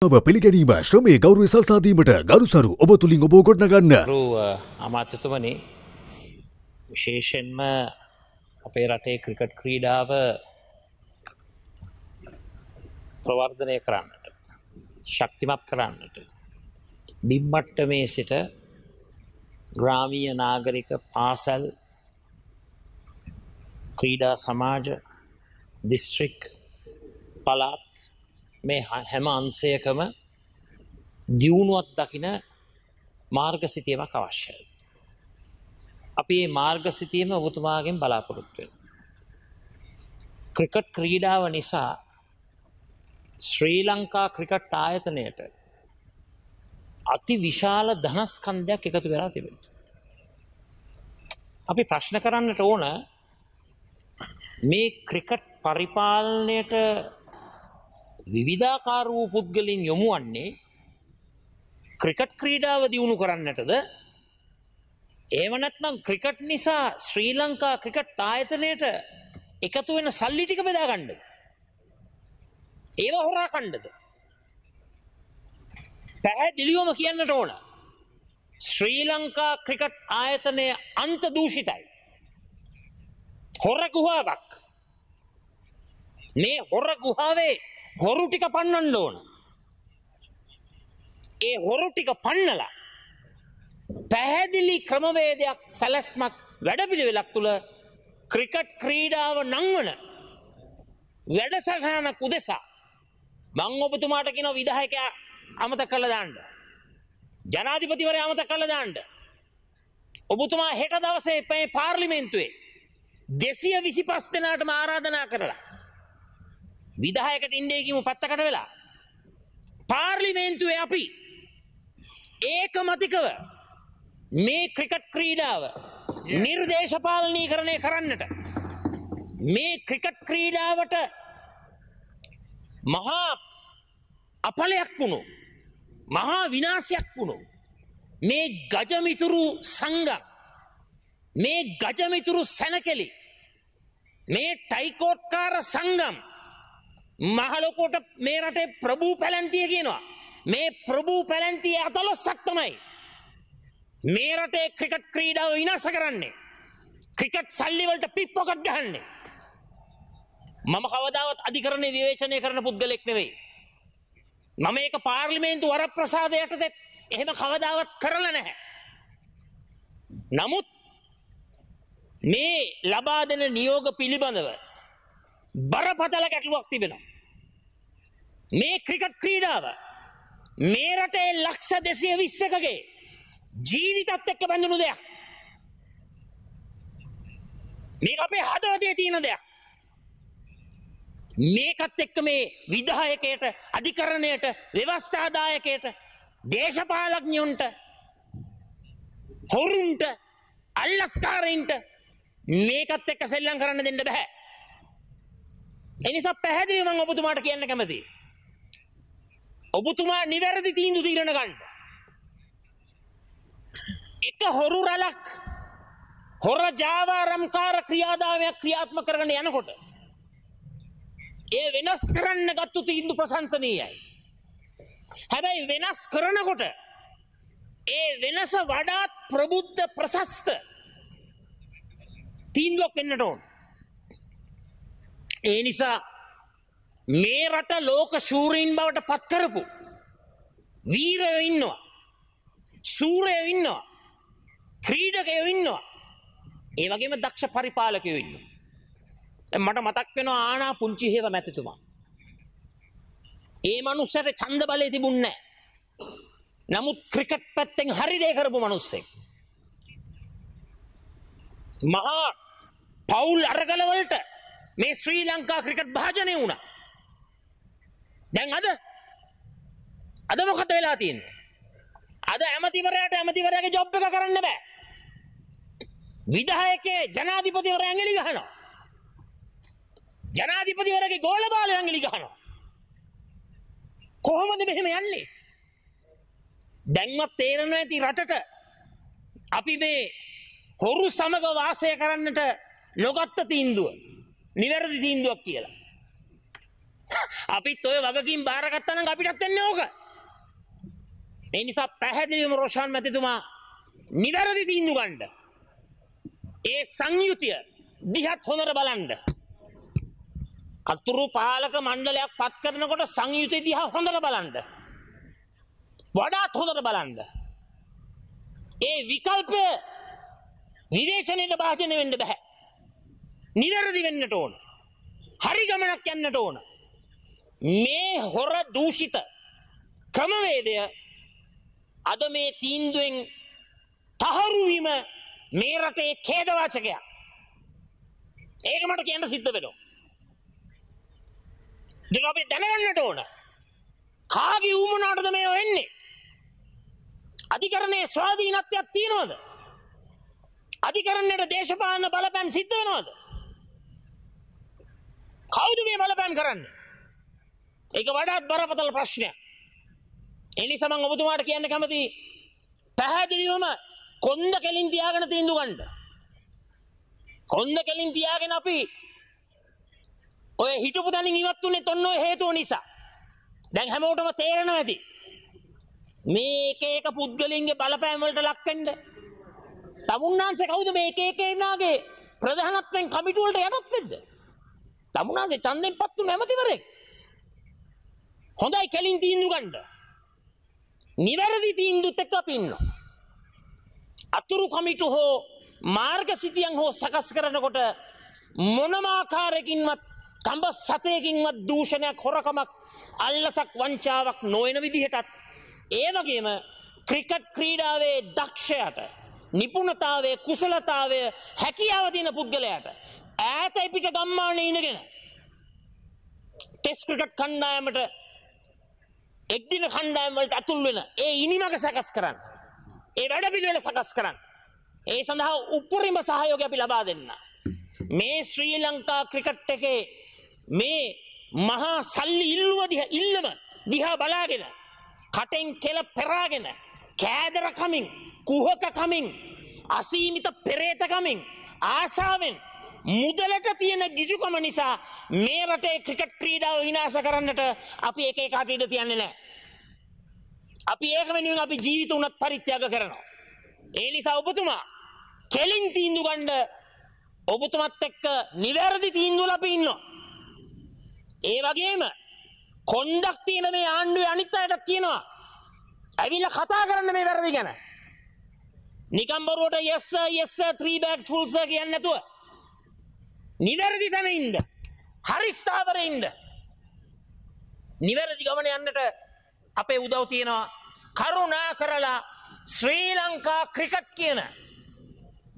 පිළිගැනීම ශ්‍රමය ගෞරව සල්සාදීමට ගරුසරු ඔබ තුළින් ඔබෝ ගොඩ්නගන්න අමාත්‍යතුමන විශේෂෙන්ම අපේ රටේ ක්‍රිකට් ක්‍රීඩාව ප්‍රවර්ධනය කරන්නට ශක්තිමත් කරන්නට බිම්මට්ට මේ සිට ග්‍රාමීය නාගරික පාසැල් ක්‍රීඩා සමාජ දිස්ත්‍රික් පලාත් මේ හැම අංශයකම දියුණුවක් දකින මාර්ගසිතියමක් අවශ්‍යයි. අපි මේ මාර්ගසිතියම ඔබතුමාගෙන් බලාපොරොත්තු වෙනවා. ක්‍රිකට් ක්‍රීඩාව නිසා ශ්‍රී ලංකා ක්‍රිකට් ආයතනයට අති විශාල ධනස්කන්ධයක් එකතු වෙලා තිබෙනවා. අපි ප්‍රශ්න කරන්නට ඕන මේ ක්‍රිකට් පරිපාලනයට විවිධාකාර වූ පුද්ගලින් යොමු වන්නේ ක්‍රිකට් ක්‍රීඩාව දියුණු කරන්නටද එහෙම නැත්නම් ක්‍රිකට් නිසා ශ්‍රී ලංකා ක්‍රිකට් ආයතනයට එකතු වෙන සල්ලි ටික බෙදා ගන්නද? ඒව හොරා කණ්ඩද? පැහැදිලිවම කියන්නට ඕන. ශ්‍රී ලංකා ක්‍රිකට් ආයතනය අන්ත දූෂිතයි. හොර ගුහාවක්. මේ හොර ගුහාවේ හොරු ටික පන්නන්න ඕන. ඒ හොරු ටික පන්නලා පැහැදිලි ක්‍රමවේදයක් සැලැස්මක් වැඩපිළිවෙලක් තුළ ක්‍රිකට් ක්‍රීඩාව නංවන වැඩසටහන කුදෙසා මං ඔබතුමාට කියන විධායකයා අමත කළ දාන්න. ජනාධිපතිවරය අමත කළ දාන්න. ඔබතුමා හෙට දවසේ පැ පාර්ලිමෙන්තුවේ දෙසිය විසි පස් දෙනාටම ආරාධනා කරලා විදායකට ඉන්නේ කියමු පැත්තකට වෙලා. පාර්ලිමේන්තුවේ අපි ඒකමතිකව මේ ක්‍රිකට් ක්‍රීඩාව නිර්දේශපාලනීකරණය කරන්නට මේ ක්‍රිකට් ක්‍රීඩාවට මහා අපලයක් වුණු මහා විනාශයක් වුණු මේ ගජමිතුරු සංගම් මේ ගජමිතුරු සැනකෙලි මේ ටයිකෝට්කාර සංගම් මහලොකෝට මේ රටේ ප්‍රභූ පැලැන්තිය කියනවා. මේ ප්‍රභූ පැලැන්තිය අතලොස්සක් තමයි. මේ රටේ ක්‍රිකට් ක්‍රීඩාව විනාශ කරන්නේ. ක්‍රිකට් සල්ලිවලට පිප්පොකට් ගහන්නේ. මම කවදාවත් අධිකරණය විවේචනය කරන පුද්ගලෙක් නෙවෙයි. මම ඒක පාර්ලිමේන්තු වරප්‍රසාද යටතේ එහෙම කවදාවත් කරලා නැහැ. නමුත් මේ ලබා දෙන නියෝග පිළිබඳව බරපතල ගැටලුවක් තිබෙනවා. මේ ක්‍රිකට් ක්‍රීඩාව මේ රටේ ලක්ෂ දෙසිය විස්සකගේ ජීවිතත් එක්ක බැඳුණු දෙයක්. මේක අපේ හදවතේ තියෙන දෙයක්. මේකත් එක්ක මේ විධායකයට අධිකරණයට ව්‍යවස්ථාදායකයට දේශපාලඥයොන්ට හොරුන්ට අල්ලස්කාරයින්ට මේකත් එක්ක සෙල්ලම් කරන්න දෙන්න බෑ. ඒ නිසා පැහැදිලිව මම ඔබතුමාට කියන්න කැමතියි. ඔබතුමා නිවැරදි තීන්දුව తీරන ගන්න. එක හොරු රලක් හොර ජාවාරම්කාර ක්‍රියාදාමයක් ක්‍රියාත්මක කරගෙන යනකොට ඒ වෙනස් කරන්න ගත්තු තීන්දු ප්‍රශංසනීයයි. හැබැයි වෙනස් කරනකොට ඒ වෙනස වඩාත් ප්‍රබුද්ධ ප්‍රශස්ත තීන්දුවක් වෙන්නට ඕනේ. ඒ නිසා මේ රට ලෝක ශූරීන් බවට පත් කරපු වීරයෝ ඉන්නවා. සූරයෝ ඉන්නවා. ක්‍රීඩකයෝ ඉන්නවා. ඒ වගේම දක්ෂ පරිපාලකයෝ ඉන්නවා. මට මතක් වෙනවා ආනා පුංචි හේව මැතිතුමා. ඒ මනුස්සයට ඡන්ද බලය තිබුණේ නැහැ. නමුත් ක්‍රිකට් පැත්තෙන් හරි දේ කරපු මනුස්සෙක්. මහා පවුල් අරගල වලට මේ ශ්‍රී ලංකා ක්‍රිකට් භාජනය වුණා. දැන් අද අද මොකද වෙලා තියෙන්නේ? අද ඇමතිවරයාට ඇමතිවරයාගේ ජොබ් එක කරන්න බෑ. විධායකේ ජනාධිපතිවරයා ඇඟිලි ගහනවා. ජනාධිපතිවරයාගේ ගෝලබාලයා ඇඟිලි ගහනවා. කොහොමද මෙහෙම යන්නේ? දැන්වත් තේරෙනවා ඇති රටට අපි මේ හොරු සමග වාසය කරන්නට නොගත්ත තීන්දුව. නිවැරදි තීන්දුවක් කියලා. අපිත් ඔය වගකින් බාරගත්තා නම් අපිටත් වෙන්නේ ඕක. ඒ නිසා පැහැදිලිවම රොෂාන් මැතිතුමා නිවැරදි තීන්දු ගන්න. ඒ සංයුතිය දිහත් හොඳට බලන්න. අතුරු පාලක මණ්ඩලයක් පත් කරනකොට සංයුතිය දිහා හොඳට බලන්න. වඩාත් හොඳට බලන්න. ඒ විකල්පය නිදේශනයට භාජනය වෙන්න බෑ. නිවැරදි වෙන්නට ඕන. හරි ගමනක් යන්නට ඕන. මේ හොර දූෂිත ක්‍රමවේදය අද මේ තීන්දුවෙන් තහවුරු වීම මේ රටේ ඛේදවාචකයක්. ඒක මට කියන්න සිද්ධ වෙනවා. දැන් අපි දැනගන්නට ඕන. කාගේ ඌමනාටද මේ වෙන්නේ? අධිකරණයේ ස්වාධීනත්වයක් තියනවද? අධිකරණයට දේශපාලන බලපෑම් සිද්ධ වෙනවද? කවුද මේ මලපෑම් කරන්නේ? ඒක වඩාත් බරපතල ප්‍රශ්නයක්. ඒ නිසා මම ඔබතුමාට කියන්න කැමති පැහැදිලිවම කොන්ද කෙලින් තියාගෙන තීන්දුව ගන්න. කොන්ද කෙලින් තියාගෙන අපි ඔය හිටපු තැනින් ඉවත් වුනේ තොන්න ඔය හේතුව නිසා. දැන් හැමෝටම තේරෙනවා ඇති. මේ එක එක පුද්ගලින්ගේ බලපෑම් වලට ලක් වෙන්න. තමුන්නාන්සේ කවුද මේ එක එක එනාගේ ප්‍රධානත්වයෙන් කමිටුවලට යටත් වෙන්නේ? දමුණාසේ ඡන්දෙන් පත්තු නැමතිවරේ. හොඳයි කැලින් තීන්දුව ගන්න. නිවැරදි තීන්දුවත් එක්ක අපි ඉන්නවා. අතුරු කමිටු හෝ මාර්ගසිතියන් හෝ සකස් කරනකොට මොනම ආකාරයකින්වත් කඹ සතේකින්වත් දූෂණයක් හොරකමක් අල්ලසක් වංචාවක් නොවන විදිහටත් ඒ වගේම ක්‍රිකට් ක්‍රීඩාවේ දක්ෂයට නිපුණතාවය කුසලතාවය හැකියාව දින පුද්ගලයාට ඈත එපිට ගම්මාන ඉඳගෙන ටෙස් ක්‍රිකට් කණ්ඩායමට එක්දින කණ්ඩායමවලට ඇතුල් වෙන ඒ ඉනිමක සකස් කරන්න. ඒ වැඩ පිළිවෙල සකස් කරන්න. ඒ සඳහා උපරිම සහයෝගය අපි ලබා දෙන්න. මේ ශ්‍රී ලංකා ක්‍රිකට් එකේ මේ මහා සල්ලි ඉල්ලුව දිහා ඉල්ලම දිහා බලාගෙන කටෙන් කෙල පෙරාගෙන කෑදර කමින් කුහකකමින් අසීමිත පෙරේතකමින් ආසාාවෙන් මුදලට තියෙන ගිජුකම නිසා මේ රටේ ක්‍රිකට් ක්‍රීඩාව විනාශ කරන්නට අපි එක එකාට ඉඩ තියන්නේ නැහැ. අපි ඒක වෙනුවෙන් අපි ජීවිත උනත් පරිත්‍යාග කරනවා. ඒ නිසා ඔබතුමා කෙලින් තීන්දුව ගන්න ඔබතුමත් එක්ක නිවැරදි තීන්දුවල අපි ඉන්නවා. ඒ වගේම කොන්දක් තියෙන මේ ආණ්ඩුවේ අනිත් අයටත් කියනවා. ඇවිල්ලා කතා කරන්න මේ වැරදි ගැන. නිකම් බොරුවට yes sir yes sir 3 bags full sir කියන්නේ නැතුව නිවැරදි තැන ඉන්න හරි ස්ථාවරෙ ඉන්න නිවැරදි ගමන යන්නට අපේ උදව් තියෙනවා කරුණා කරලා ශ්‍රී ලංකා ක්‍රිකට් කියන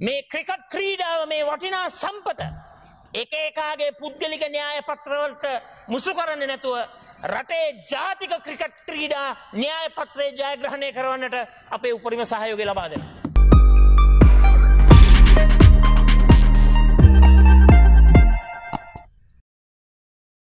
මේ ක්‍රිකට් ක්‍රීඩාව මේ වටිනා සම්පත එක එකාගේ පුද්ගලික න්‍යාය පත්‍රවලට මුසු කරන්නේ නැතුව රටේ ජාතික ක්‍රිකට් ක්‍රීඩා න්‍යාය පත්‍රයේ ජයග්‍රහණය කරවන්නට අපේ උපරිම සහයෝගය ලබා දෙනවා